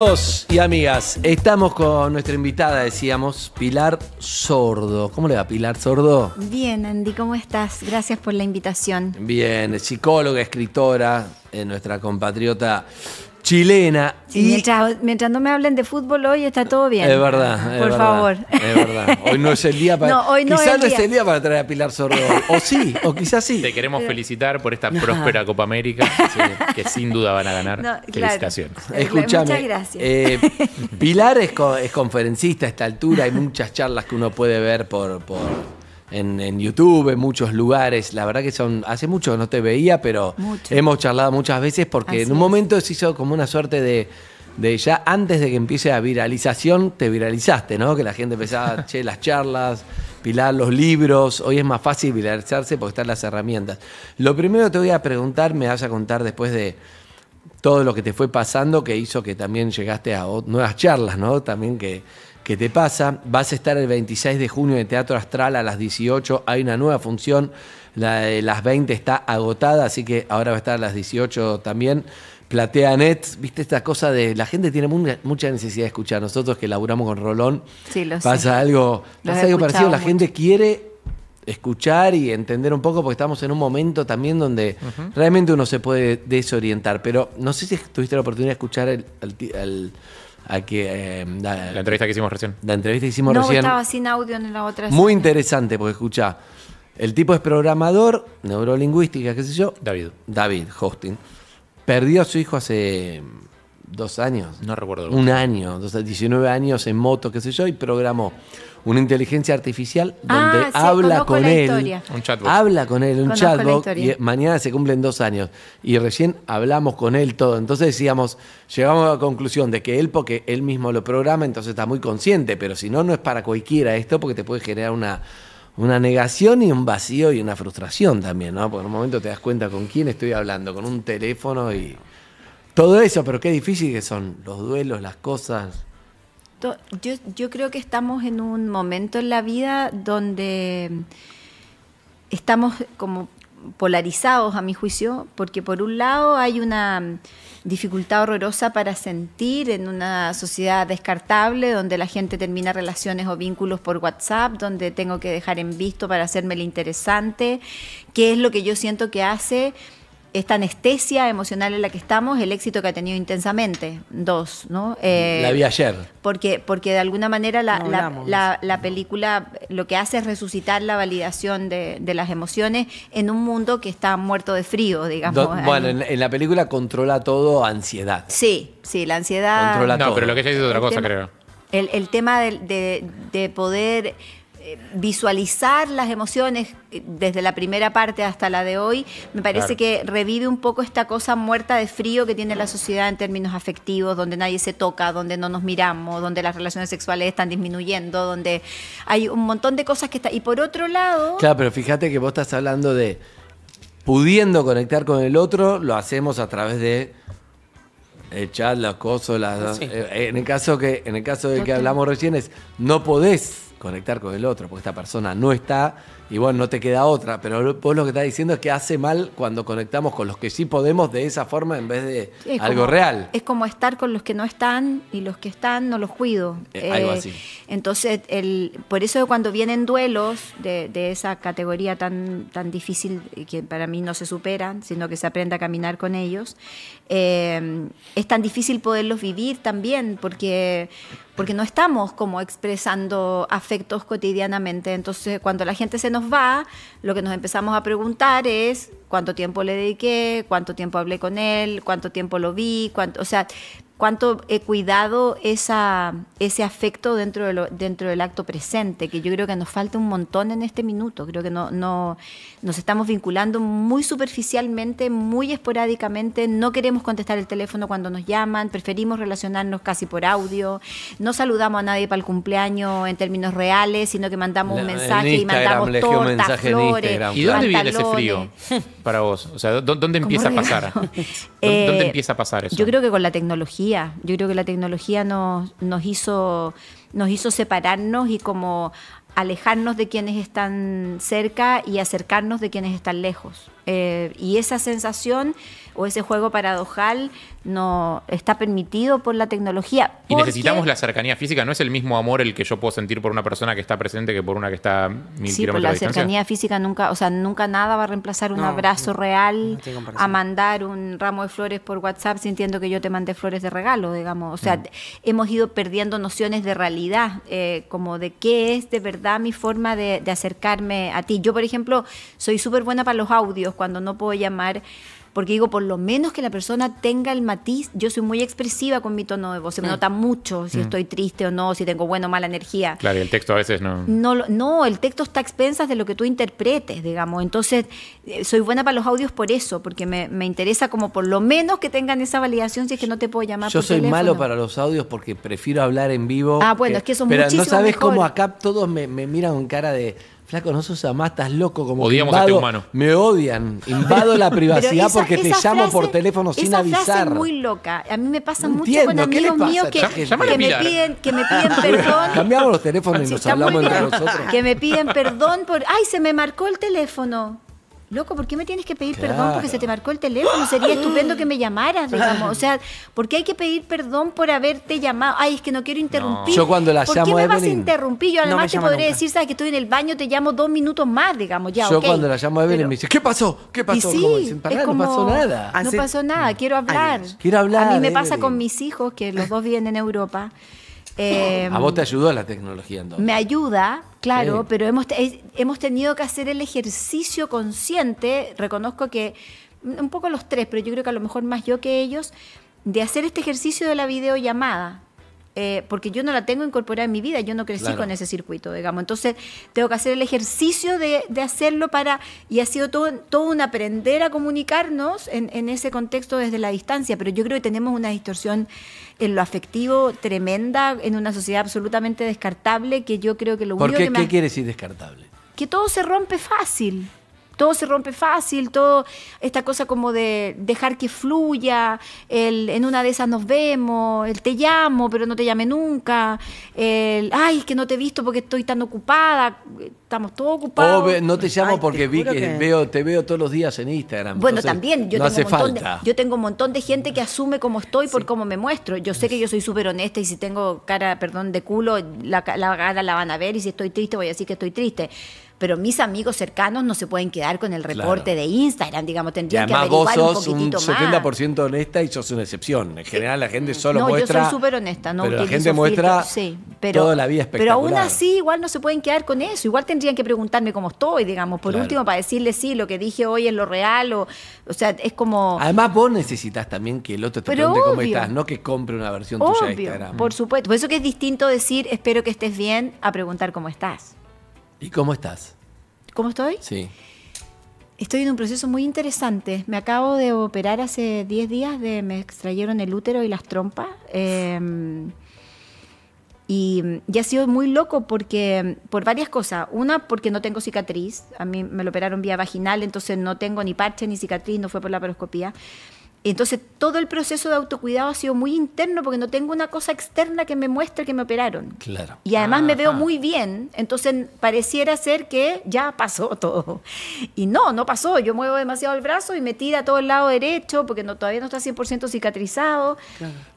Amigos y amigas, estamos con nuestra invitada, decíamos, Pilar Sordo. ¿Cómo le va, Pilar Sordo? Bien, Andy, ¿cómo estás? Gracias por la invitación. Bien, psicóloga, escritora, nuestra compatriota chilena. mientras, no me hablen de fútbol hoy está todo bien. Es verdad. Por favor. Es verdad. Hoy no es el día para. quizás no es el día para traer a Pilar Sordo. O sí, o quizás sí. Te queremos felicitar por esta próspera Copa América, que, sin duda van a ganar. Felicitaciones. Muchas gracias. Eh, Pilar es, conferencista a esta altura. Hay muchas charlas que uno puede ver por en, YouTube, en muchos lugares. La verdad que son, hace mucho no te veía, pero hemos charlado muchas veces porque en un momento se hizo como una suerte de, de, ya antes de que empiece la viralización, te viralizaste, ¿no? Que la gente empezaba, che, las charlas, Pilar, los libros. Hoy es más fácil viralizarse porque están las herramientas. Lo primero que te voy a preguntar, me vas a contar después de todo lo que te fue pasando que hizo que también llegaste a nuevas charlas, ¿no? También que ¿Qué te pasa? Vas a estar el 26 de junio en Teatro Astral a las 18. Hay una nueva función. La de las 20 está agotada, así que ahora va a estar a las 18 también. Platea Net, viste esta cosa de la gente tiene mucha necesidad de escuchar. Nosotros que laburamos con Rolón, sí, lo pasa algo, pasa algo parecido. La gente quiere escuchar y entender un poco, porque estamos en un momento también donde realmente uno se puede desorientar. Pero no sé si tuviste la oportunidad de escuchar el, el eh, la, entrevista que hicimos recién. La entrevista que hicimos no, estaba sin audio en la otra. Muy interesante, porque escuchá, el tipo es programador, neurolingüística, qué sé yo. David. David hosting. Perdió a su hijo hace dos años. No recuerdo. Un año, dos, 19 años en moto, qué sé yo, y programó una inteligencia artificial donde ah, habla, con él, habla con él. Un chatbot. Habla con él, un chatbot. Y mañana se cumplen dos años. Y recién hablamos con él todo. Entonces decíamos, llegamos a la conclusión de que él, porque él mismo lo programa, entonces está muy consciente, pero si no, no es para cualquiera esto, porque te puede generar una una negación y un vacío y una frustración también, ¿no? Porque en un momento te das cuenta con quién estoy hablando, con un teléfono y... Todo eso, pero qué difícil que son los duelos, las cosas. Yo, creo que estamos en un momento en la vida donde estamos como polarizados, a mi juicio, porque por un lado hay una dificultad horrorosa para sentir en una sociedad descartable, donde la gente termina relaciones o vínculos por WhatsApp, donde tengo que dejar en visto para hacerme lo interesante, qué es lo que yo siento que hace esta anestesia emocional en la que estamos, el éxito que ha tenido intensamente. Dos, ¿no? Eh, la vi ayer. Porque, porque de alguna manera la, película lo que hace es resucitar la validación de, las emociones en un mundo que está muerto de frío, digamos. bueno, en, la película controla todo ansiedad. Sí, sí, la ansiedad. Controla todo. pero lo que ella dice es otra cosa, creo. El, el tema de poder eh, visualizar las emociones eh, desde la primera parte hasta la de hoy, me parece que revive un poco esta cosa muerta de frío que tiene la sociedad en términos afectivos, donde nadie se toca, donde no nos miramos, donde las relaciones sexuales están disminuyendo, donde hay un montón de cosas que están y por otro lado, Claro, pero fíjate que vos estás hablando de pudiendo conectar con el otro, lo hacemos a través de echar las cosas eh, en el caso que en el caso de que hablamos recién es no podés conectar con el otro, porque esta persona no está, y bueno, no te queda otra. Pero vos lo que estás diciendo es que hace mal cuando conectamos con los que sí podemos de esa forma en vez de algo real. Es como estar con los que no están y los que están no los cuido. Eh, algo eh, así. Entonces, el, por eso cuando vienen duelos de, esa categoría tan, tan difícil que para mí no se superan, sino que se aprende a caminar con ellos, eh, es tan difícil poderlos vivir también porque porque no estamos como expresando afectos cotidianamente. Entonces, cuando la gente se nos va, lo que nos empezamos a preguntar es cuánto tiempo le dediqué, cuánto tiempo hablé con él, cuánto tiempo lo vi, cuánto, o sea, cuánto he cuidado esa, ese afecto dentro, dentro del acto presente, que yo creo que nos falta un montón en este minuto. Creo que no, nos estamos vinculando muy superficialmente, muy esporádicamente, no queremos contestar el teléfono cuando nos llaman, preferimos relacionarnos casi por audio, no saludamos a nadie para el cumpleaños en términos reales, sino que mandamos un mensaje y mandamos tortas, flores. ¿Y dónde viene ese frío para vos? O sea, ¿dónde, empieza a pasar? ¿Dónde eh, empieza a pasar eso? Yo creo que con la tecnología yo creo que la tecnología nos, hizo, nos hizo separarnos y como alejarnos de quienes están cerca y acercarnos de quienes están lejos. Eh, y esa sensación o ese juego paradojal no está permitido por la tecnología. Y necesitamos la cercanía física, no es el mismo amor el que yo puedo sentir por una persona que está presente que por una que está mil sí, por la cercanía física nunca, o sea, nunca nada va a reemplazar un abrazo real a mandar un ramo de flores por WhatsApp sintiendo que yo te mandé flores de regalo, digamos. O sea, mm. hemos ido perdiendo nociones de realidad, eh, como de qué es de verdad mi forma de acercarme a ti. Yo, por ejemplo, soy súper buena para los audios cuando no puedo llamar, porque digo, por lo menos que la persona tenga el matiz, yo soy muy expresiva con mi tono de voz, se me mm. nota mucho si mm. estoy triste o no, si tengo buena o mala energía. Claro, y el texto a veces no... no... No, el texto está a expensas de lo que tú interpretes, digamos, entonces eh, soy buena para los audios por eso, porque me, interesa como por lo menos que tengan esa validación si es que no te puedo llamar. Yo soy malo para los audios porque prefiero hablar en vivo. Ah, bueno, es que eso es Pero no sabes cómo acá todos me, me miran con cara de Flaco, no sos más, estás loco como Odiamos a este humano. Me odian. Invado la privacidad porque te llamo por teléfono sin avisar. Frase muy loca. A mí me pasa mucho con amigos míos que me piden, que me piden perdón. Cambiamos los teléfonos y nos hablamos entre nosotros. Que me piden perdón por. ¡Ay, se me marcó el teléfono! loco, ¿por qué me tienes que pedir perdón porque se te marcó el teléfono? Sería estupendo que me llamaras, digamos. O sea, ¿por qué hay que pedir perdón por haberte llamado? Ay, es que no quiero interrumpir. Yo cuando la ¿Por llamo, qué me vas a interrumpir? Yo además te podré decir, sabes que estoy en el baño, te llamo dos minutos más, digamos, ya, Yo cuando la llamo a Evelyn me dice, ¿qué pasó? ¿Qué pasó? Y sí, no pasó nada. No pasó nada, quiero hablar. Quiero hablar. A mí me pasa con mis hijos, que los dos viven en Europa. Eh, a vos te ayudó la tecnología entonces. Me ayuda, claro, pero hemos tenido que hacer el ejercicio consciente, reconozco que un poco los tres, pero yo creo que a lo mejor más yo que ellos, de hacer este ejercicio de la videollamada, eh, porque yo no la tengo incorporada en mi vida, yo no crecí con ese circuito, digamos. Entonces, tengo que hacer el ejercicio de, hacerlo para, y ha sido todo, un aprender a comunicarnos en, ese contexto desde la distancia, pero yo creo que tenemos una distorsión en lo afectivo tremenda, en una sociedad absolutamente descartable, que yo creo que lo ¿Por qué, que ¿Qué quiere decir descartable? Que todo se rompe fácil todo se rompe fácil, todo esta cosa como de dejar que fluya, el, en una de esas nos vemos, el te llamo, pero no te llame nunca, el ay, es que no te he visto porque estoy tan ocupada, estamos todos ocupados. no te llamo porque te vi que, Veo, te veo todos los días en Instagram. Bueno, también, yo, tengo un montón de, yo tengo un montón de gente que asume cómo estoy por cómo me muestro. Yo sé que yo soy súper honesta y si tengo cara, perdón, de culo, la, la la van a ver y si estoy triste voy a decir que estoy triste pero mis amigos cercanos no se pueden quedar con el reporte de Instagram, digamos, tendrían que averiguar vos sos un, 70% honesta y sos una excepción. En general la gente eh, solo muestra... No, yo soy súper honesta, no Pero la gente muestra toda la vida espectacular. Pero aún así igual no se pueden quedar con eso, igual tendrían que preguntarme cómo estoy, digamos, por último para decirle sí, lo que dije hoy es lo real o... O sea, es como... Además vos necesitas también que el otro te pregunte cómo estás, no que compre una versión tuya de Instagram. por supuesto. Por eso que es distinto decir espero que estés bien a preguntar cómo estás. ¿Y cómo estás? ¿Cómo estoy? Sí. Estoy en un proceso muy interesante. Me acabo de operar hace 10 días, de, me extrayeron el útero y las trompas. Em, y, ha sido muy loco porque por varias cosas. Una, porque no tengo cicatriz. A mí me lo operaron vía vaginal, entonces no tengo ni parche ni cicatriz, no fue por la paroscopía. Entonces todo el proceso de autocuidado ha sido muy interno porque no tengo una cosa externa que me muestre que me operaron. Claro. Y además me veo muy bien, entonces pareciera ser que ya pasó todo. Y no, no pasó. Yo muevo demasiado el brazo y me tira todo el lado derecho porque no, todavía no está 100% cicatrizado.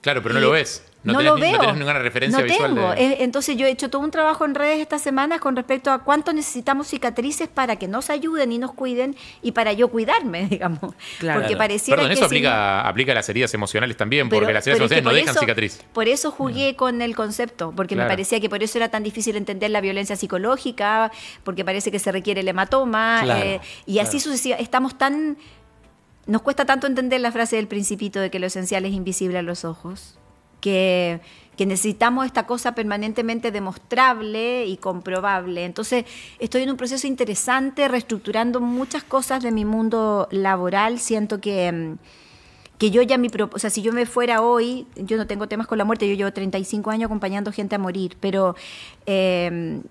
Claro, pero no lo ves. No, lo veo. No referencia Tengo. Eh, entonces yo he hecho todo un trabajo en redes estas semanas con respecto a cuánto necesitamos cicatrices para que nos ayuden y nos cuiden y para yo cuidarme, digamos. Claro. Porque pareciera que eso aplica, aplica a las heridas emocionales también, porque las heridas emocionales no dejan cicatriz. Por eso jugué con el concepto, porque me parecía que por eso era tan difícil entender la violencia psicológica, porque parece que se requiere el hematoma, eh, y así sucesivamente. Estamos tan... Nos cuesta tanto entender la frase del principito de que lo esencial es invisible a los ojos que, necesitamos esta cosa permanentemente demostrable y comprobable. Entonces, estoy en un proceso interesante, reestructurando muchas cosas de mi mundo laboral. Siento que mm, yo ya mi o sea, si yo me fuera hoy, yo no tengo temas con la muerte, yo llevo 35 años acompañando gente a morir, pero em,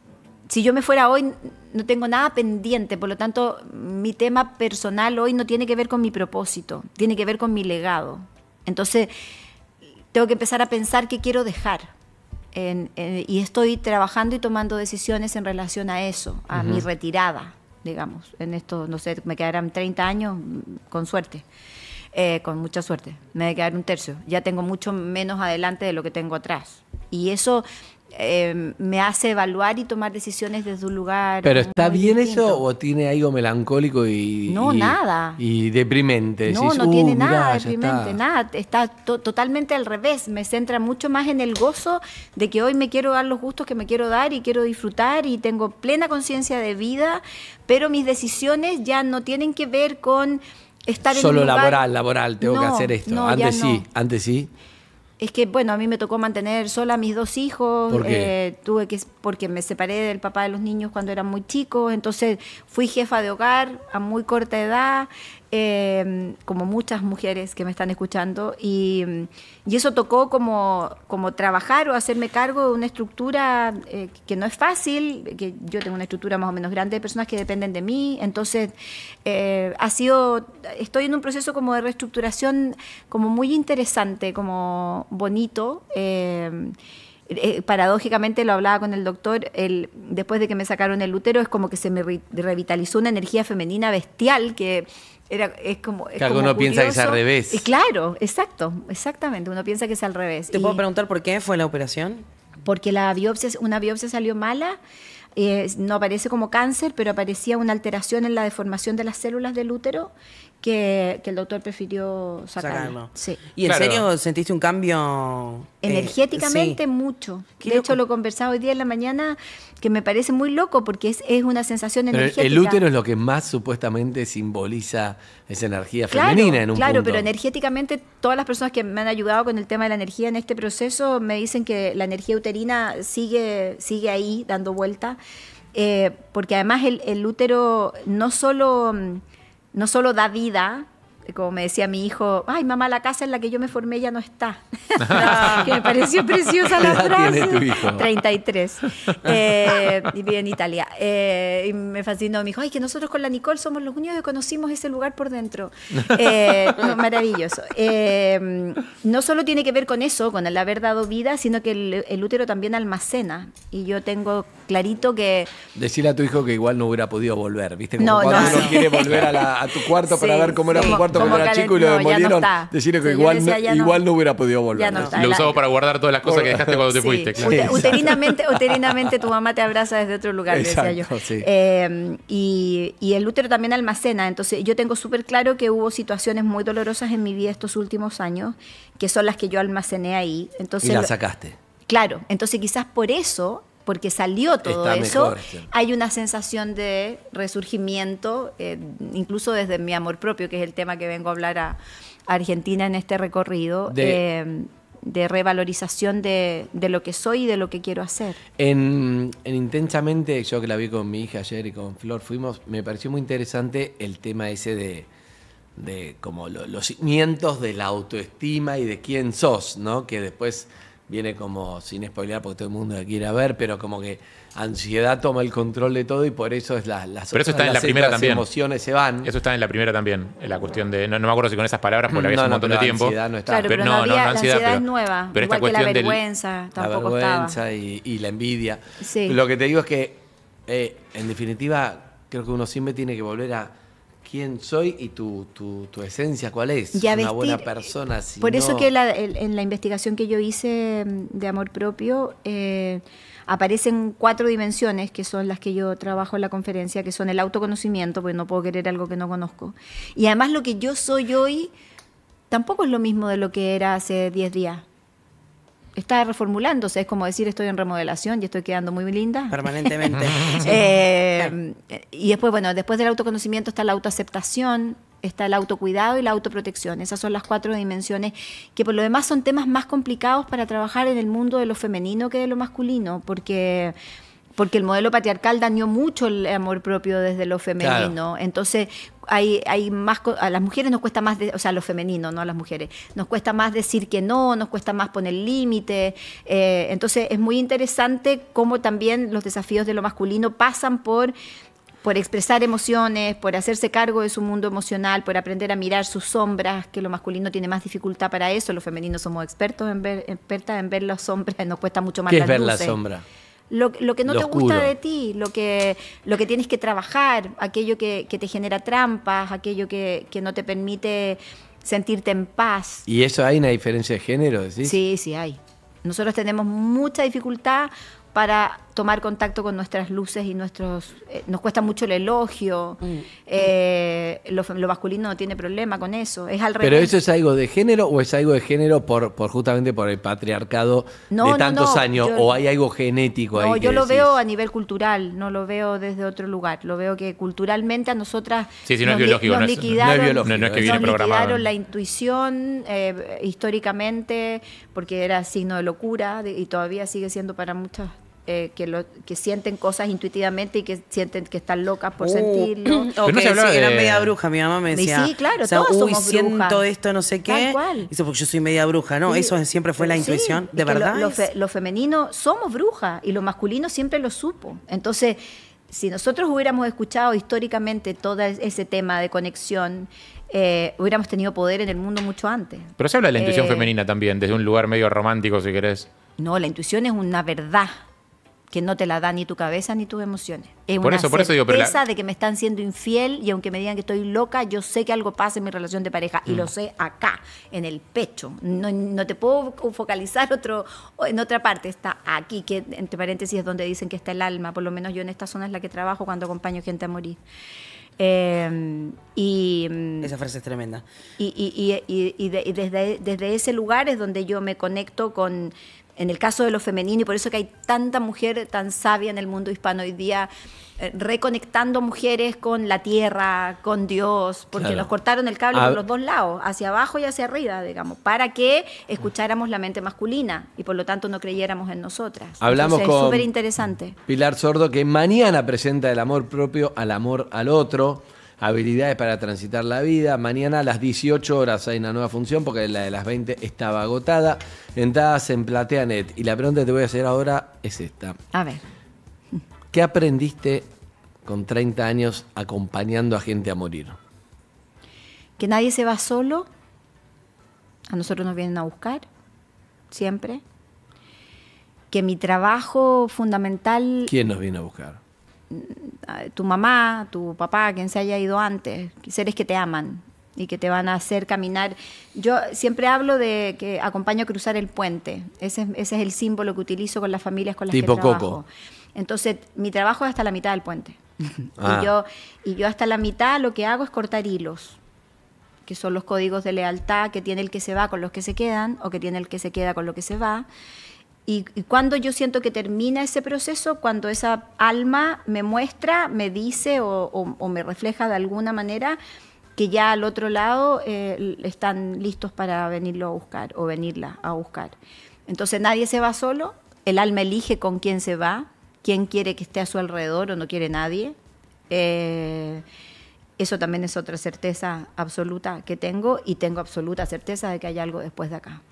si yo me fuera hoy, no tengo nada pendiente, por lo tanto, mi tema personal hoy no tiene que ver con mi propósito, tiene que ver con mi legado. Entonces, tengo que empezar a pensar qué quiero dejar. y estoy trabajando y tomando decisiones en relación a eso, a mi retirada, digamos. En esto, no sé, me quedarán 30 años con suerte. Eh, con mucha suerte. Me voy quedar un tercio. Ya tengo mucho menos adelante de lo que tengo atrás. Y eso em, me hace evaluar y tomar decisiones desde un lugar. ¿Pero está bien eso o tiene algo melancólico y. No, nada. Y deprimente. No, no tiene uh, nada deprimente, nada. Está totalmente al revés. Me centra mucho más en el gozo de que hoy me quiero dar los gustos que me quiero dar y quiero disfrutar y tengo plena conciencia de vida, pero mis decisiones ya no tienen que ver con. Estar Solo en laboral, laboral, tengo que hacer esto. antes sí, antes sí. Es que, bueno, a mí me tocó mantener sola a mis dos hijos. Eh, tuve que, porque me separé del papá de los niños cuando eran muy chicos. Entonces fui jefa de hogar a muy corta edad. Em, como muchas mujeres que me están escuchando, y, eso tocó como, como trabajar o hacerme cargo de una estructura eh, que no es fácil, que yo tengo una estructura más o menos grande de personas que dependen de mí, entonces eh, ha sido, estoy en un proceso como de reestructuración como muy interesante, como bonito. Em, eh, paradójicamente lo hablaba con el doctor, el, después de que me sacaron el útero es como que se me revitalizó una energía femenina bestial que era, es como... Es uno piensa que es al revés. claro, exacto, exactamente, uno piensa que es al revés. ¿Te puedo preguntar por qué fue la operación? Porque la biopsia, una biopsia salió mala. Eh, no aparece como cáncer, pero aparecía una alteración en la deformación de las células del útero que, el doctor prefirió sacarlo. ¿Y en serio sentiste un cambio? Eh, energéticamente mucho. de hecho, lo conversaba hoy día en la mañana, que me parece muy loco porque es, una sensación energética. El útero es lo que más supuestamente simboliza esa energía femenina en un Claro, pero energéticamente todas las personas que me han ayudado con el tema de la energía en este proceso me dicen que la energía uterina sigue, sigue ahí dando vuelta. Eh, porque además el útero no solo mm, no solo da vida, como me decía mi hijo, ay mamá, la casa en la que yo me formé ya no está. que me pareció preciosa la frase. 33. Eh, y vive en Italia. Eh, y me fascinó, mi hijo ay, que nosotros con la Nicole somos los únicos que conocimos ese lugar por dentro. Eh, maravilloso. no solo tiene que ver con eso, con el haber dado vida, sino que el, útero también almacena. Y yo tengo clarito que... Decirle a tu hijo que igual no hubiera podido volver, ¿viste? Como no, cuando quiere volver a, tu cuarto para ver cómo era tu cuarto cuando Como chico y lo demolieron, decirle que igual, no, igual no, hubiera podido volver. lo usamos para guardar todas las cosas que dejaste cuando te fuiste. Uterinamente, tu mamá te abraza desde otro lugar, decía yo. Em, y, el útero también almacena. Entonces, yo tengo súper claro que hubo situaciones muy dolorosas en mi vida estos últimos años, que son las que yo almacené ahí. Entonces, y las sacaste. Claro, entonces quizás por eso porque salió todo eso, hay una sensación de resurgimiento, eh, incluso desde mi amor propio, que es el tema que vengo a hablar a, Argentina en este recorrido. De... Eh, revalorización de, lo que soy y de lo que quiero hacer. En, Intensamente, yo que la vi con mi hija ayer y con Flor, fuimos, me pareció muy interesante el tema ese de, como los cimientos de la autoestima y de quién sos, ¿no? Que después viene como, sin spoiler porque todo el mundo la quiere ver, pero como que ansiedad toma el control de todo y por eso es la, las, pero eso está en la primera también. emociones se van. Eso está en la primera también, la cuestión de, no, me acuerdo si con esas palabras, porque la había un montón de tiempo. Ansiedad no está. Claro, pero, no, la ansiedad, es nueva, pero igual esta cuestión que la vergüenza tampoco La vergüenza y, y, la envidia. Lo que te digo es que, eh, en definitiva, creo que uno siempre tiene que volver a quién soy y tu, tu, tu esencia cuál es. Una buena eh, persona. por eso que en la investigación que yo hice mm, de amor propio eh, aparecen cuatro dimensiones que son las que yo trabajo en la conferencia, que son el autoconocimiento, porque no puedo querer algo que no conozco. Y además lo que yo soy hoy tampoco es lo mismo de lo que era hace 10 días está reformulándose, es como decir estoy en remodelación y estoy quedando muy linda. Permanentemente. Eh, y después, bueno, después del autoconocimiento está la autoaceptación, está el autocuidado y la autoprotección. Esas son las cuatro dimensiones que por lo demás son temas más complicados para trabajar en el mundo de lo femenino que de lo masculino, porque porque el modelo patriarcal dañó mucho el amor propio desde lo femenino. Entonces, hay, hay más a las mujeres nos cuesta más, o sea, a lo femenino, no a las mujeres, nos cuesta más decir que no, nos cuesta más poner límite. Eh, entonces, es muy interesante cómo también los desafíos de lo masculino pasan por por expresar emociones, por hacerse cargo de su mundo emocional, por aprender a mirar sus sombras, que lo masculino tiene más dificultad para eso, los femeninos somos expertos en ver, expertas en ver las sombras, nos cuesta mucho más. ¿Qué es ver la sombra? lo, que no te gusta de ti, lo que, lo que tienes que trabajar, aquello que, que te genera trampas, aquello que, que, no te permite sentirte en paz. ¿Y eso hay una diferencia de género? sí. Sí, sí hay. Nosotros tenemos mucha dificultad para tomar contacto con nuestras luces y nuestros... Eh, nos cuesta mucho el elogio, mm. eh, lo, masculino no tiene problema con eso, es al ¿Pero eso es algo de género o es algo de género por, por justamente por el patriarcado de tantos años? ¿O hay algo genético ahí? No, yo lo veo a nivel cultural, no lo veo desde otro lugar, lo veo que culturalmente a nosotras sí, sí, no es biológico, liquidaron, es es que la intuición eh, históricamente porque era signo de locura y todavía sigue siendo para muchas eh, que, lo, que sienten cosas intuitivamente y que sienten que están locas por uh. sentirlo. Pero media bruja, mi mamá me decía. sí, claro, o sea, todos uy, siento esto, no sé qué. Tal porque yo soy media bruja, ¿no? Eso siempre fue la intuición, de verdad. Lo, femenino somos brujas y lo masculino siempre lo supo. Entonces, si nosotros hubiéramos escuchado históricamente todo ese tema de conexión, eh, hubiéramos tenido poder en el mundo mucho antes. Pero se habla de la intuición eh, femenina también, desde un lugar medio romántico, si querés. No, la intuición es una verdad que no te la da ni tu cabeza ni tus emociones. Es por una eso, por eso de que me están siendo infiel y aunque me digan que estoy loca, yo sé que algo pasa en mi relación de pareja y lo mm. sé acá, en el pecho. No, te puedo focalizar otro en otra parte, está aquí, que entre paréntesis es donde dicen que está el alma, por lo menos yo en esta zona es la que trabajo cuando acompaño gente a morir. Em, y, mm, Esa frase es tremenda. Y, desde, desde ese lugar es donde yo me conecto con en el caso de lo femenino, y por eso que hay tanta mujer tan sabia en el mundo hispano hoy día, eh, reconectando mujeres con la tierra, con Dios, porque nos cortaron el cable por ah. los dos lados, hacia abajo y hacia arriba, digamos, para que escucháramos la mente masculina y por lo tanto no creyéramos en nosotras. Hablamos con súper interesante. Pilar Sordo que mañana presenta el amor propio al amor al otro habilidades para transitar la vida. Mañana a las 18 horas hay una nueva función porque la de las 20 estaba agotada. Entradas en PlateaNet. Y la pregunta que te voy a hacer ahora es esta. A ver. ¿Qué aprendiste con 30 años acompañando a gente a morir? Que nadie se va solo. A nosotros nos vienen a buscar, siempre. Que mi trabajo fundamental... ¿Quién nos viene a buscar? tu mamá, tu papá, quien se haya ido antes, seres que te aman y que te van a hacer caminar. Yo siempre hablo de que acompaño a cruzar el puente. Ese, es el símbolo que utilizo con las familias con las tipo que trabajo. Coco. Entonces, mi trabajo es hasta la mitad del puente. Y, ah. yo, y yo hasta la mitad lo que hago es cortar hilos que son los códigos de lealtad que tiene el que se va con los que se quedan o que tiene el que se queda con lo que se va. Y, cuando yo siento que termina ese proceso, cuando esa alma me muestra, me dice o, me refleja de alguna manera que ya al otro lado eh, están listos para venirlo a buscar o venirla a buscar. Entonces nadie se va solo, el alma elige con quién se va, quién quiere que esté a su alrededor o no quiere nadie. Eh, eso también es otra certeza absoluta que tengo y tengo absoluta certeza de que hay algo después de acá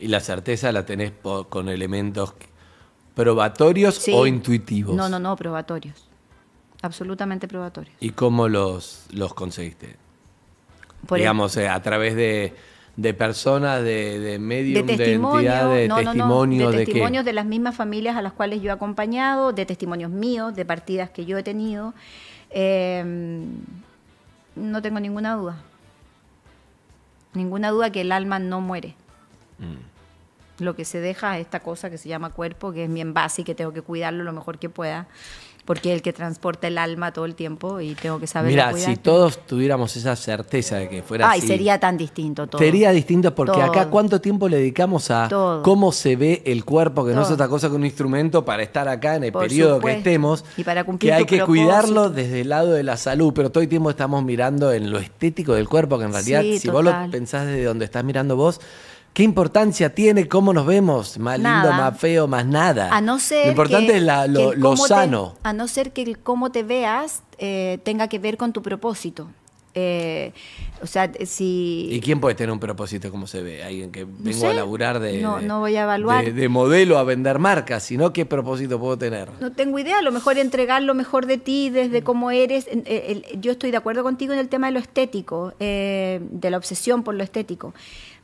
y la certeza la tenés con elementos probatorios o intuitivos. No, no, no, probatorios. Absolutamente probatorios. ¿Y cómo los, los conseguiste? Digamos, eh, a través de, de personas, de, medios, de, entidades, de testimonios. de no, No, no, de, testimonios ¿de, las mismas familias a las cuales yo he acompañado, de testimonios míos, de partidas que yo he tenido. Em, no tengo ninguna duda. Ninguna duda que el alma no muere. Mm lo que se deja es esta cosa que se llama cuerpo, que es mi envase y que tengo que cuidarlo lo mejor que pueda, porque es el que transporta el alma todo el tiempo y tengo que saber. Mira, si todos tuviéramos esa certeza de que fuera Ay, así. sería tan distinto todo. Sería distinto porque acá cuánto tiempo le dedicamos a cómo se ve el cuerpo, que no es otra cosa que un instrumento para estar acá en el periodo que estemos. Y para cumplir Que hay que cuidarlo desde el lado de la salud, pero todo el tiempo estamos mirando en lo estético del cuerpo, que en realidad, si vos lo pensás desde donde estás mirando vos, ¿Qué importancia tiene cómo nos vemos? Más lindo, más feo, más nada. A no ser lo importante es lo, sano. a no ser que el cómo te veas eh, tenga que ver con tu propósito. Eh, o sea, si. ¿Y quién puede tener un propósito como se ve? Alguien que vengo a laburar de. No, voy a evaluar. De, modelo a vender marcas, sino qué propósito puedo tener. No tengo idea, a lo mejor entregar lo mejor de ti, desde mm. cómo eres. Eh, yo estoy de acuerdo contigo en el tema de lo estético, de la obsesión por lo estético.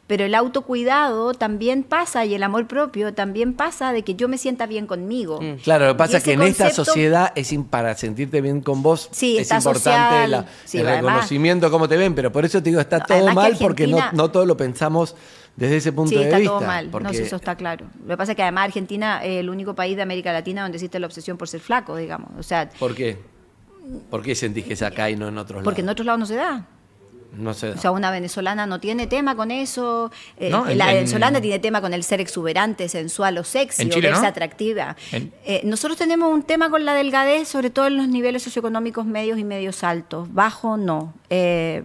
Pero el autocuidado también pasa y el amor propio también pasa de que yo me sienta bien conmigo. Mm. Claro, lo que pasa es que en esta sociedad es para sentirte bien con vos sí, es importante el reconocimiento, cómo te ven, pero por eso te digo, está todo mal porque no, no todo lo pensamos desde ese punto de vista. está todo mal, no sé, eso está claro. Lo que pasa es que además Argentina es el único país de América Latina donde existe la obsesión por ser flaco, digamos. O sea, ¿Por qué? ¿Por qué sentís que es acá y no en otros lados? Porque en otros lados no se da. O sea, una venezolana no tiene tema con eso. Eh, la venezolana tiene tema con el ser exuberante, sensual o sexy, o verse atractiva. Eh, nosotros tenemos un tema con la delgadez, sobre todo en los niveles socioeconómicos medios y medios altos. Bajo, no. Eh,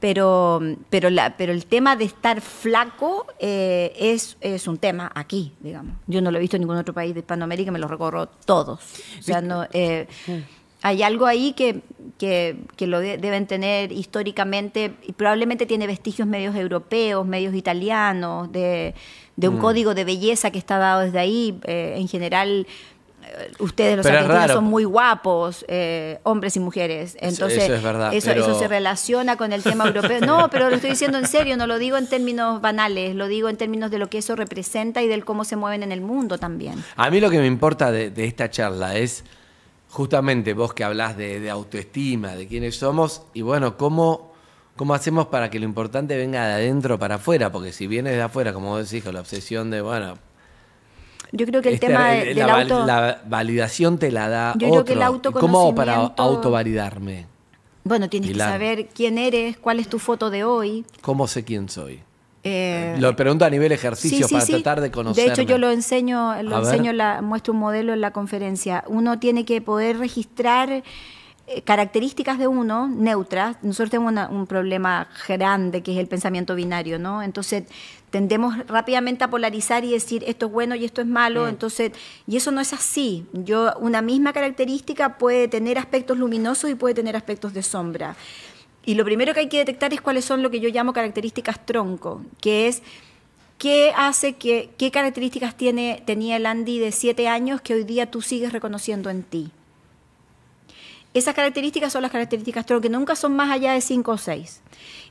pero, pero, la, pero el tema de estar flaco es, es un tema aquí, digamos. Yo no lo he visto en ningún otro país de Hispanoamérica, me lo recorro todos. O sea, no, hay algo ahí que, que, lo deben tener históricamente y probablemente tiene vestigios medios europeos, medios italianos, de, de un mm. código de belleza que está dado desde ahí. Eh, en general, eh, ustedes los argentinos son muy guapos, eh, hombres y mujeres. Entonces, eso, es verdad, eso, se relaciona con el tema europeo. No, pero lo estoy diciendo en serio, no lo digo en términos banales, lo digo en términos de lo que eso representa y del cómo se mueven en el mundo también. A mí lo que me importa de, de esta charla es justamente vos que hablas de, autoestima, de quiénes somos, y bueno, ¿cómo, ¿cómo hacemos para que lo importante venga de adentro para afuera? Porque si viene de afuera, como vos decís, con la obsesión de, bueno... Yo creo que el este, tema de, la, validación te la da Yo creo que el ¿Cómo para autovalidarme? Bueno, tienes que saber quién eres, cuál es tu foto de hoy. ¿Cómo sé quién soy? Eh, lo pregunto a nivel ejercicio para tratar de conocer. De hecho, yo lo enseño, lo la, muestro un modelo en la conferencia. Uno tiene que poder registrar eh, características de uno neutras. Nosotros tenemos un problema grande que es el pensamiento binario, ¿no? Entonces tendemos rápidamente a polarizar y decir esto es bueno y esto es malo, mm. entonces y eso no es así. Yo una misma característica puede tener aspectos luminosos y puede tener aspectos de sombra. Y lo primero que hay que detectar es cuáles son lo que yo llamo características tronco, que es qué hace, que, qué características tiene, tenía el Andy de siete años que hoy día tú sigues reconociendo en ti. Esas características son las características tronco, que nunca son más allá de cinco o seis.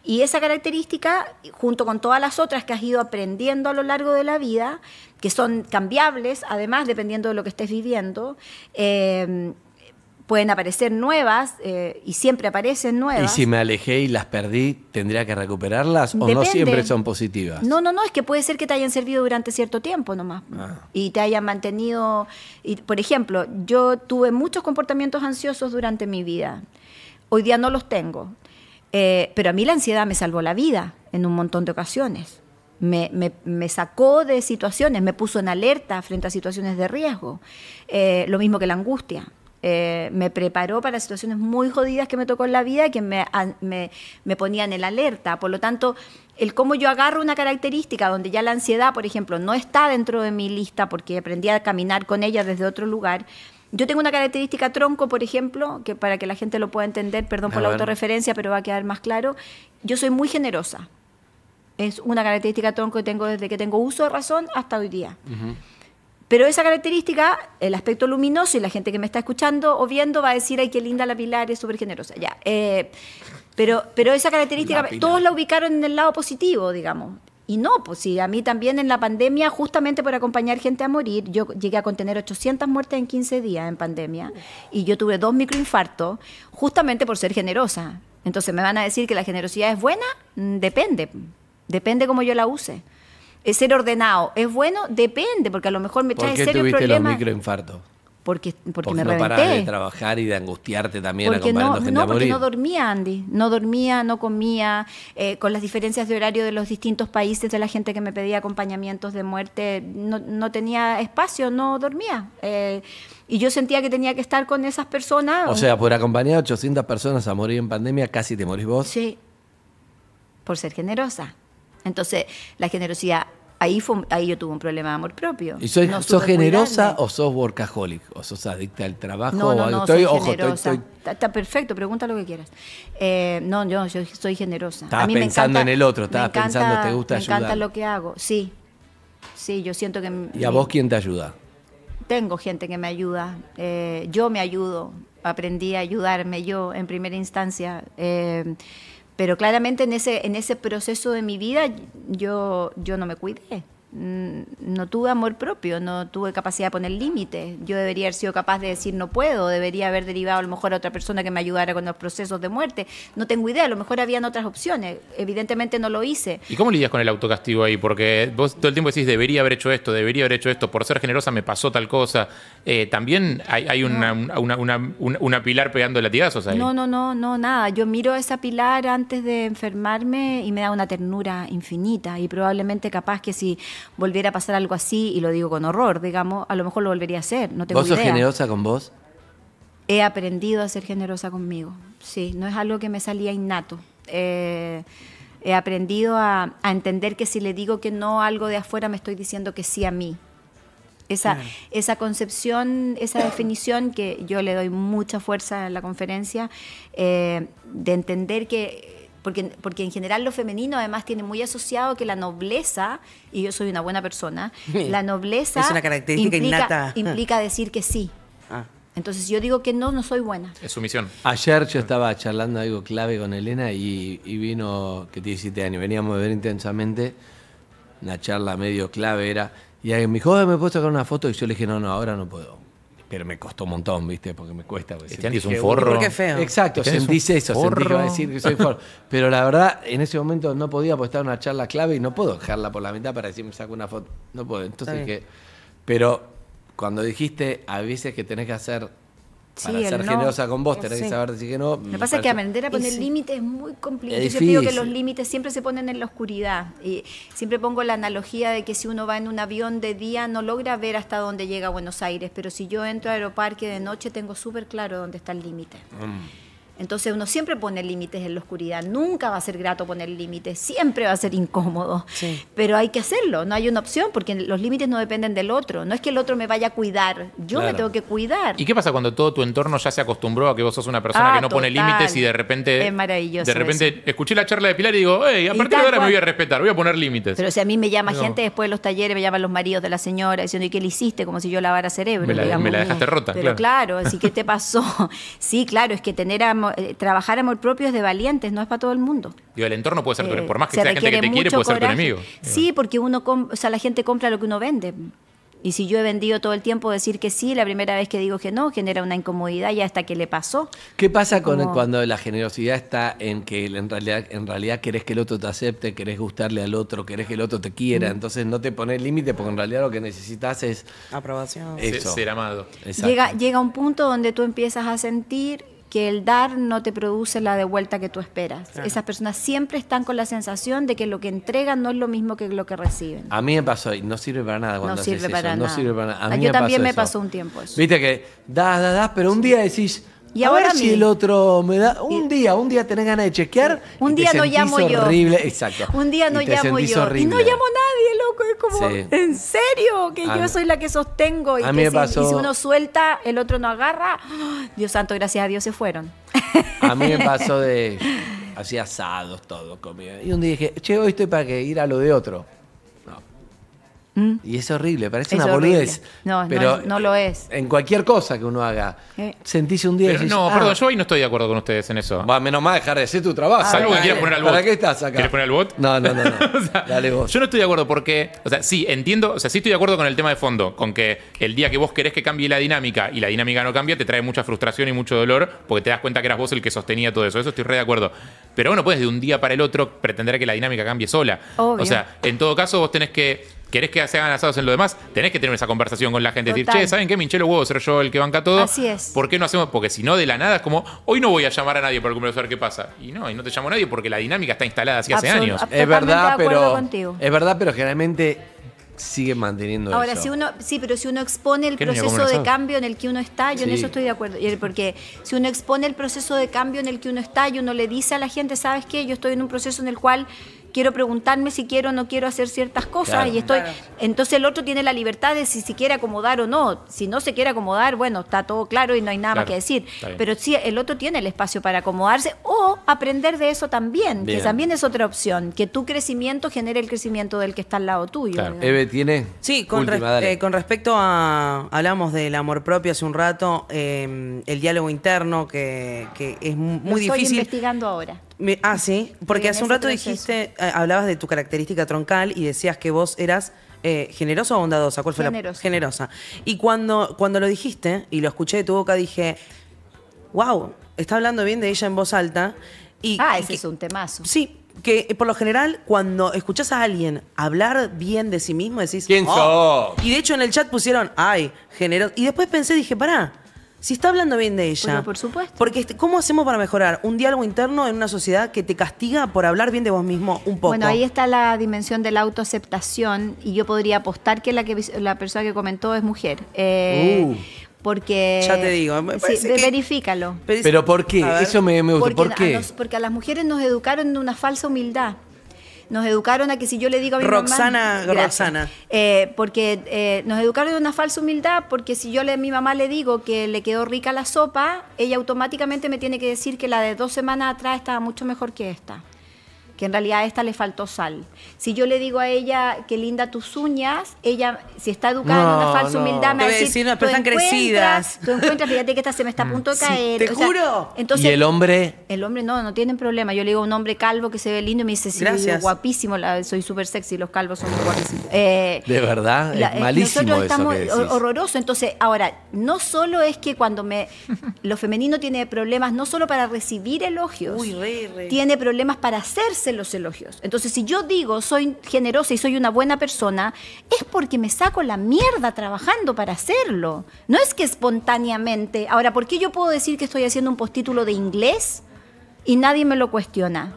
Y esa característica, junto con todas las otras que has ido aprendiendo a lo largo de la vida, que son cambiables, además, dependiendo de lo que estés viviendo, eh, pueden aparecer nuevas eh, y siempre aparecen nuevas. ¿Y si me alejé y las perdí, tendría que recuperarlas o no siempre son positivas? No, no, no, es que puede ser que te hayan servido durante cierto tiempo nomás ah. y te hayan mantenido, por ejemplo, yo tuve muchos comportamientos ansiosos durante mi vida, hoy día no los tengo, eh, pero a mí la ansiedad me salvó la vida en un montón de ocasiones. Me, sacó de situaciones, me puso en alerta frente a situaciones de riesgo, eh, lo mismo que la angustia. Eh, me preparó para situaciones muy jodidas que me tocó en la vida, y que me, ponían en alerta. Por lo tanto, el cómo yo agarro una característica donde ya la ansiedad, por ejemplo, no está dentro de mi lista porque aprendí a caminar con ella desde otro lugar. Yo tengo una característica tronco, por ejemplo, que para que la gente lo pueda entender, perdón por la autorreferencia, pero va a quedar más claro, yo soy muy generosa. Es una característica tronco que tengo desde que tengo uso de razón hasta hoy día. Pero esa característica, el aspecto luminoso, y la gente que me está escuchando o viendo va a decir, ay, qué linda la Pilar, es súper generosa. Ya. Eh, pero, pero esa característica, todos la ubicaron en el lado positivo, digamos. Y no, pues sí, a mí también en la pandemia, justamente por acompañar gente a morir, yo llegué a contener 800 muertes en 15 días en pandemia y yo tuve dos microinfartos justamente por ser generosa. Entonces, ¿me van a decir que la generosidad es buena? Mm, depende, depende cómo yo la use ser ordenado es bueno, depende, porque a lo mejor me trae serio, problemas. ¿Por qué tuviste los microinfartos? Porque, porque, porque, me no de trabajar y de angustiarte también porque no, gente no, porque no dormía, Andy. No dormía, no comía. Eh, con las diferencias de horario de los distintos países, de la gente que me pedía acompañamientos de muerte, no, tenía espacio, no dormía. Eh, y yo sentía que tenía que estar con esas personas. O sea, por acompañar a 800 personas a morir en pandemia, casi te morís vos. Sí. Por ser generosa. Entonces, la generosidad, ahí, ahí yo tuve un problema de amor propio. ¿Y sos generosa o sos workaholic? ¿O sos adicta al trabajo? No, estoy, Está, perfecto, pregunta lo que quieras. Eh, no, yo, soy generosa. pensando en el otro, estaba pensando, te gusta ayudar. Me encanta lo que hago, sí. Sí, yo siento que... ¿Y a vos quién te ayuda? Tengo gente que me ayuda, eh, yo me ayudo, aprendí a ayudarme yo en primera instancia. Eh, pero claramente en ese, en ese proceso de mi vida yo, yo no me cuidé. Mm, no tuve amor propio, no tuve capacidad de poner límites. Yo debería haber sido capaz de decir no puedo, debería haber derivado a lo mejor a otra persona que me ayudara con los procesos de muerte. No tengo idea, a lo mejor habían otras opciones. Evidentemente no lo hice. ¿Y cómo lidias con el autocastigo ahí? Porque vos todo el tiempo decís debería haber hecho esto, debería haber hecho esto, por ser generosa me pasó tal cosa. Eh, también hay, una, una, pilar pegando latigazos ahí. No, no, no, no, nada. Yo miro esa pilar antes de enfermarme y me da una ternura infinita y probablemente capaz que si volviera a pasar algo así, y lo digo con horror, digamos, a lo mejor lo volvería a hacer, no tengo ¿Vos sos generosa con vos? He aprendido a ser generosa conmigo, sí, no es algo que me salía innato. Eh, he aprendido a, entender que si le digo que no algo de afuera, me estoy diciendo que sí a mí. Esa, esa concepción, esa definición que yo le doy mucha fuerza en la conferencia, eh, de entender que porque, en general lo femenino además tiene muy asociado que la nobleza, y yo soy una buena persona, la nobleza es implica, implica decir que sí. Ah. Entonces yo digo que no, no soy buena. Es sumisión Ayer yo estaba charlando algo clave con Elena y, vino, que tiene 17 años, veníamos a ver intensamente, una charla medio clave era, y alguien me dijo, me puedo sacar una foto y yo le dije, no, no, ahora no puedo pero me costó un montón, ¿viste? Porque me cuesta. es un forro. Exacto, se dice eso, forro. decir que soy forro. pero la verdad, en ese momento no podía apostar una charla clave y no puedo dejarla por la mitad para decir me saco una foto. No puedo. Entonces que. Pero cuando dijiste a veces que tenés que hacer para ser generosa con vos tenés que saber decir que no. Lo que pasa es que aprender a poner límites es muy complicado. yo digo que los límites siempre se ponen en la oscuridad. Y siempre pongo la analogía de que si uno va en un avión de día no logra ver hasta dónde llega Buenos Aires, pero si yo entro a Aeroparque de noche tengo súper claro dónde está el límite. Mm. Entonces uno siempre pone límites en la oscuridad, nunca va a ser grato poner límites, siempre va a ser incómodo, pero hay que hacerlo, no hay una opción porque los límites no dependen del otro, no es que el otro me vaya a cuidar, yo me tengo que cuidar. ¿Y qué pasa cuando todo tu entorno ya se acostumbró a que vos sos una persona ah, que no pone límites y de repente es maravilloso de repente escuché la charla de Pilar y digo, hey, a partir de ahora me voy a respetar, voy a poner límites." Pero si a mí me llama gente después de los talleres, me llaman los maridos de la señora diciendo, "¿Y qué le hiciste?" como si yo lavara cerebro, me la, Me dejaste rota, Pero claro, claro así que te pasó. sí, claro, es que tener a trabajar amor eh, propio es de valientes, no es para todo el mundo. Digo, el entorno puede ser, eh, por más que sea gente que te quiere, puede ser tu enemigo. Sí, porque uno, o sea, la gente compra lo que uno vende. Y si yo he vendido todo el tiempo decir que sí, la primera vez que digo que no, genera una incomodidad ya hasta que le pasó. ¿Qué pasa cuando la generosidad está en que en realidad, en realidad querés que el otro te acepte, querés gustarle al otro, querés que el otro te quiera? Mm. Entonces no te pones límite porque en realidad lo que necesitas es aprobación. Ser, amado. Llega, llega un punto donde tú empiezas a sentir que el dar no te produce la devuelta que tú esperas. Esas personas siempre están con la sensación de que lo que entregan no es lo mismo que lo que reciben. A mí me pasó, y no sirve para nada cuando no sirve no sirve para nada. A mí Yo también me pasó un tiempo eso. Viste que das, das, das, pero un día decís... a ver si el otro me da. Un día, un día tenés ganas de chequear. Un día no llamo horrible. yo. Exacto. Un día no llamo yo. Y no llamo a nadie es como, ¿en serio? Que yo soy la que sostengo. Y, si, uno suelta, el otro no agarra. Dios santo, gracias a Dios se fueron. A mí me pasó de. Hacía asados, todo, comida. Y un día dije, che, hoy estoy para ir a lo de otro. Mm. Y es horrible, parece una boludez. No, pero no, lo es. En cualquier cosa que uno haga, eh. sentís un día y No, perdón, ah". yo hoy no estoy de acuerdo con ustedes en eso. Va, menos mal dejar de hacer tu trabajo. que ah, poner al bot? ¿Para qué estás acá? ¿Quieres poner al bot? No, no, no. Dale vos. Yo no estoy de acuerdo porque, o sea, sí, entiendo, o sea, sí estoy de acuerdo con el tema de fondo, con que el día que vos querés que cambie la dinámica y la dinámica no cambia, te trae mucha frustración y mucho dolor porque te das cuenta que eras vos el que sostenía todo eso. Eso estoy re de acuerdo. Pero bueno, puedes de un día para el otro pretender que la dinámica cambie sola. O sea, en todo caso, vos tenés que querés que se hagan asados en lo demás, tenés que tener esa conversación con la gente. Total. Decir, che, ¿saben qué? Minchelo huevo ser yo el que banca todo. Así es. ¿Por qué no hacemos? Porque si no, de la nada es como, hoy no voy a llamar a nadie para el cumpleaños qué pasa. Y no, y no te llamo a nadie porque la dinámica está instalada así hace años. Es verdad, pero. Es verdad, pero generalmente sigue manteniendo Ahora, si uno, sí, pero si uno expone el proceso de cambio en el que uno está, yo en eso estoy de acuerdo. Porque si uno expone el proceso de cambio en el que uno está y uno le dice a la gente, ¿sabes qué? Yo estoy en un proceso en el cual quiero preguntarme si quiero o no quiero hacer ciertas cosas y estoy entonces el otro tiene la libertad de si se quiere acomodar o no si no se quiere acomodar bueno está todo claro y no hay nada más que decir pero sí el otro tiene el espacio para acomodarse o aprender de eso también que también es otra opción que tu crecimiento genere el crecimiento del que está al lado tuyo Eve tiene sí eh, con, respecto a hablamos del amor propio hace un rato eh, el diálogo interno que, es muy Lo difícil estoy investigando ahora ah, sí, porque hace un rato dijiste, eh, hablabas de tu característica troncal y decías que vos eras eh, generosa o bondadosa. ¿Cuál fue la generosa? Y cuando, cuando lo dijiste y lo escuché de tu boca, dije, wow, está hablando bien de ella en voz alta. Y, ah, ese es un temazo. Sí, que eh, por lo general cuando escuchas a alguien hablar bien de sí mismo decís ¿Quién oh". Y de hecho en el chat pusieron, "Ay, generoso." Y después pensé, dije, "Pará, si está hablando bien de ella. Bueno, por supuesto. Porque, este, ¿cómo hacemos para mejorar un diálogo interno en una sociedad que te castiga por hablar bien de vos mismo un poco? Bueno, ahí está la dimensión de la autoaceptación y yo podría apostar que la, que, la persona que comentó es mujer. Eh, uh. Porque. Ya te digo. verifícalo. Pero, ¿por qué? Eso me, gusta. ¿Por qué? porque a las mujeres nos educaron de una falsa humildad nos educaron a que si yo le digo a mi mamá... Roxana eh, porque eh, nos educaron de una falsa humildad, porque si yo le, a mi mamá le digo que le quedó rica la sopa, ella automáticamente me tiene que decir que la de dos semanas atrás estaba mucho mejor que esta que en realidad a esta le faltó sal. Si yo le digo a ella que linda tus uñas, ella, si está educada una falsa humildad, me dice están crecidas. Tú encuentras, fíjate que esta se me está a punto de caer. te juro. Entonces, ¿Y el hombre? El hombre no, no tienen problema. Yo le digo a un hombre calvo que se ve lindo y me dice, sí, guapísimo, soy súper sexy, los calvos son guapísimos. de eh, verdad, es eh, malísimo eso horroroso. Entonces, ahora, no solo es que cuando me... lo femenino tiene problemas no solo para recibir elogios, tiene problemas para hacerse los elogios. Entonces, si yo digo soy generosa y soy una buena persona, es porque me saco la mierda trabajando para hacerlo. No es que espontáneamente. Ahora, ¿por qué yo puedo decir que estoy haciendo un postítulo de inglés y nadie me lo cuestiona?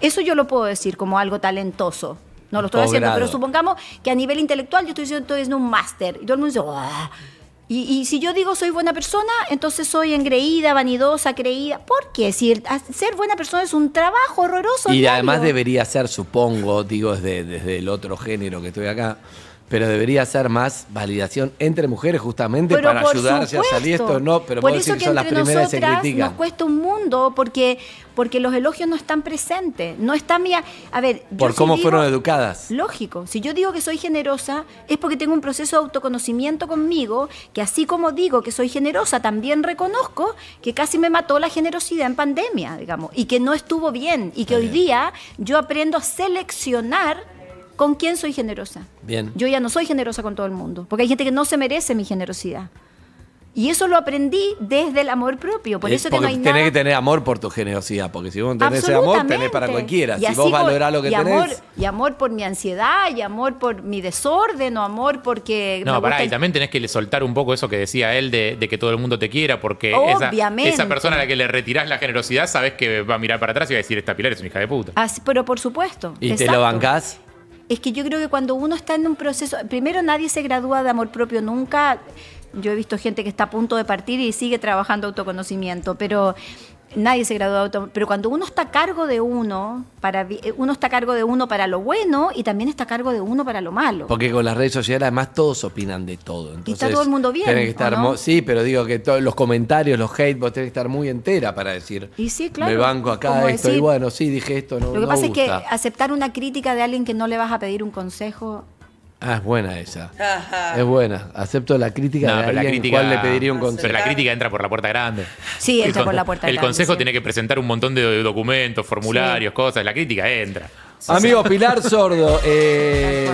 Eso yo lo puedo decir como algo talentoso. No lo estoy haciendo, pero supongamos que a nivel intelectual yo estoy haciendo un máster y todo el mundo dice, y, si yo digo soy buena persona, entonces soy engreída, vanidosa, creída. ¿Por qué? Si ser buena persona es un trabajo horroroso. Y además debería ser, supongo, digo desde el otro género que estoy acá, pero debería ser más validación entre mujeres justamente para ayudarse a salir esto no pero por eso que, son entre las primeras nosotras nos cuesta un mundo porque los elogios no están presentes no está mía a ver por cómo fueron educadas lógico si yo digo que soy generosa es porque tengo un proceso de autoconocimiento conmigo que así como digo que soy generosa también reconozco que casi me mató la generosidad en pandemia digamos y que no estuvo bien y que hoy día yo aprendo a seleccionar ¿Con quién soy generosa? Bien. Yo ya no soy generosa con todo el mundo, porque hay gente que no se merece mi generosidad. Y eso lo aprendí desde el amor propio. Por eh, eso que no hay tenés que tener amor por tu generosidad, porque si vos no tenés ese amor, tenés para cualquiera. Y si vos valorás lo que tenés. Amor, y amor por mi ansiedad, y amor por mi desorden, o amor porque. No, pará, y también tenés que soltar un poco eso que decía él de, que todo el mundo te quiera, porque Esa, persona a la que le retirás la generosidad, sabes que va a mirar para atrás y va a decir: Esta pilar es una hija de puta. Así, pero por supuesto. ¿Y te lo bancás? es que yo creo que cuando uno está en un proceso, primero nadie se gradúa de amor propio nunca. Yo he visto gente que está a punto de partir y sigue trabajando autoconocimiento, pero nadie se graduó pero cuando uno está a cargo de uno, para eh, uno está a cargo de uno para lo bueno y también está a cargo de uno para lo malo. Porque con las redes sociales además todos opinan de todo. y está todo el mundo bien. Sí, pero digo que todos los comentarios, los hate, vos tenés que estar muy entera para decir, y me banco acá esto y bueno, sí, dije esto, no. Lo que pasa es que aceptar una crítica de alguien que no le vas a pedir un consejo Ah, es buena esa. Es buena. Acepto la crítica de la crítica, le pediría un consejo. Pero la crítica entra por la puerta grande. Sí, entra por la puerta grande. El consejo tiene que presentar un montón de documentos, formularios, cosas. La crítica entra. Amigo, Pilar Sordo eh,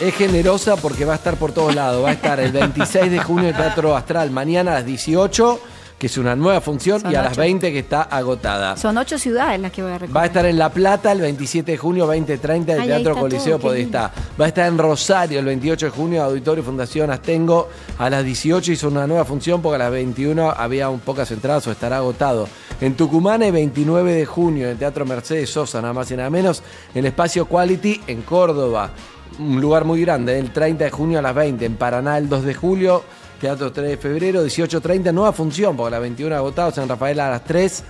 es generosa porque va a estar por todos lados. Va a estar el 26 de junio en Teatro Astral, mañana a las 18 que es una nueva función, y a las 20 que está agotada. Son ocho ciudades las que voy a recorrer. Va a estar en La Plata el 27 de junio, 2030, el Teatro Coliseo Podestá. Va a estar en Rosario el 28 de junio, Auditorio Fundación Astengo. A las 18 hizo una nueva función porque a las 21 había un pocas entradas o estará agotado. En Tucumán el 29 de junio, en el Teatro Mercedes Sosa, nada más y nada menos. En el Espacio Quality, en Córdoba. Un lugar muy grande, el 30 de junio a las 20. En Paraná el 2 de julio. Teatro 3 de febrero, 18.30, nueva función, porque la 21 agotado, San Rafael a las 3.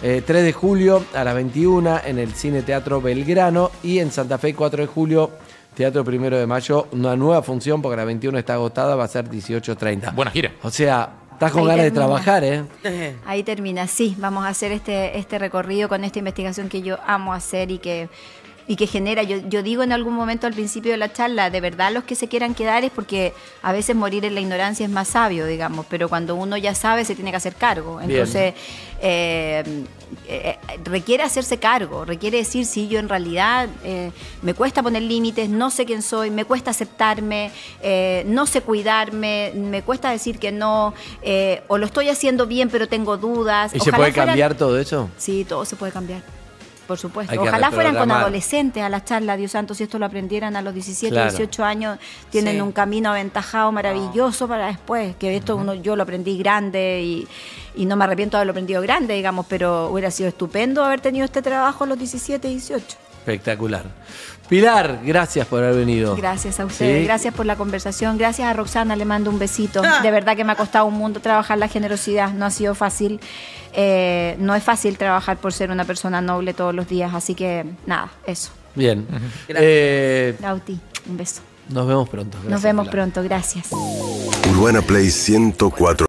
3 eh, de julio a las 21 en el Cine Teatro Belgrano y en Santa Fe 4 de julio Teatro Primero de Mayo, una nueva función porque la 21 está agotada, va a ser 18.30. Buena gira. O sea, estás con ganas de trabajar, ¿eh? Ahí termina, sí, vamos a hacer este, este recorrido con esta investigación que yo amo hacer y que y que genera, yo, yo digo en algún momento al principio de la charla, de verdad los que se quieran quedar es porque a veces morir en la ignorancia es más sabio, digamos, pero cuando uno ya sabe se tiene que hacer cargo. Entonces, eh, eh, requiere hacerse cargo, requiere decir, si yo en realidad eh, me cuesta poner límites, no sé quién soy, me cuesta aceptarme, no sé cuidarme, me cuesta decir que no, o lo estoy haciendo bien pero tengo dudas. ¿Y se puede cambiar todo eso? Sí, todo se puede cambiar. Por supuesto. Ojalá fueran con adolescentes a las charlas, Dios santo, si esto lo aprendieran a los 17, 18 años, tienen un camino aventajado maravilloso para después, que esto uno yo lo aprendí grande y, y, no me arrepiento de haberlo aprendido grande, digamos, pero hubiera sido estupendo haber tenido este trabajo a los 17, 18. Espectacular. Pilar, gracias por haber venido. Gracias a usted, gracias por la conversación, gracias a Roxana, le mando un besito. Ah. De verdad que me ha costado un mundo trabajar la generosidad, no ha sido fácil. Eh, no es fácil trabajar por ser una persona noble todos los días, así que nada, eso. Bien. Gracias. Eh, un beso. Nos vemos pronto. nos vemos pronto, gracias. Urbana Play 104.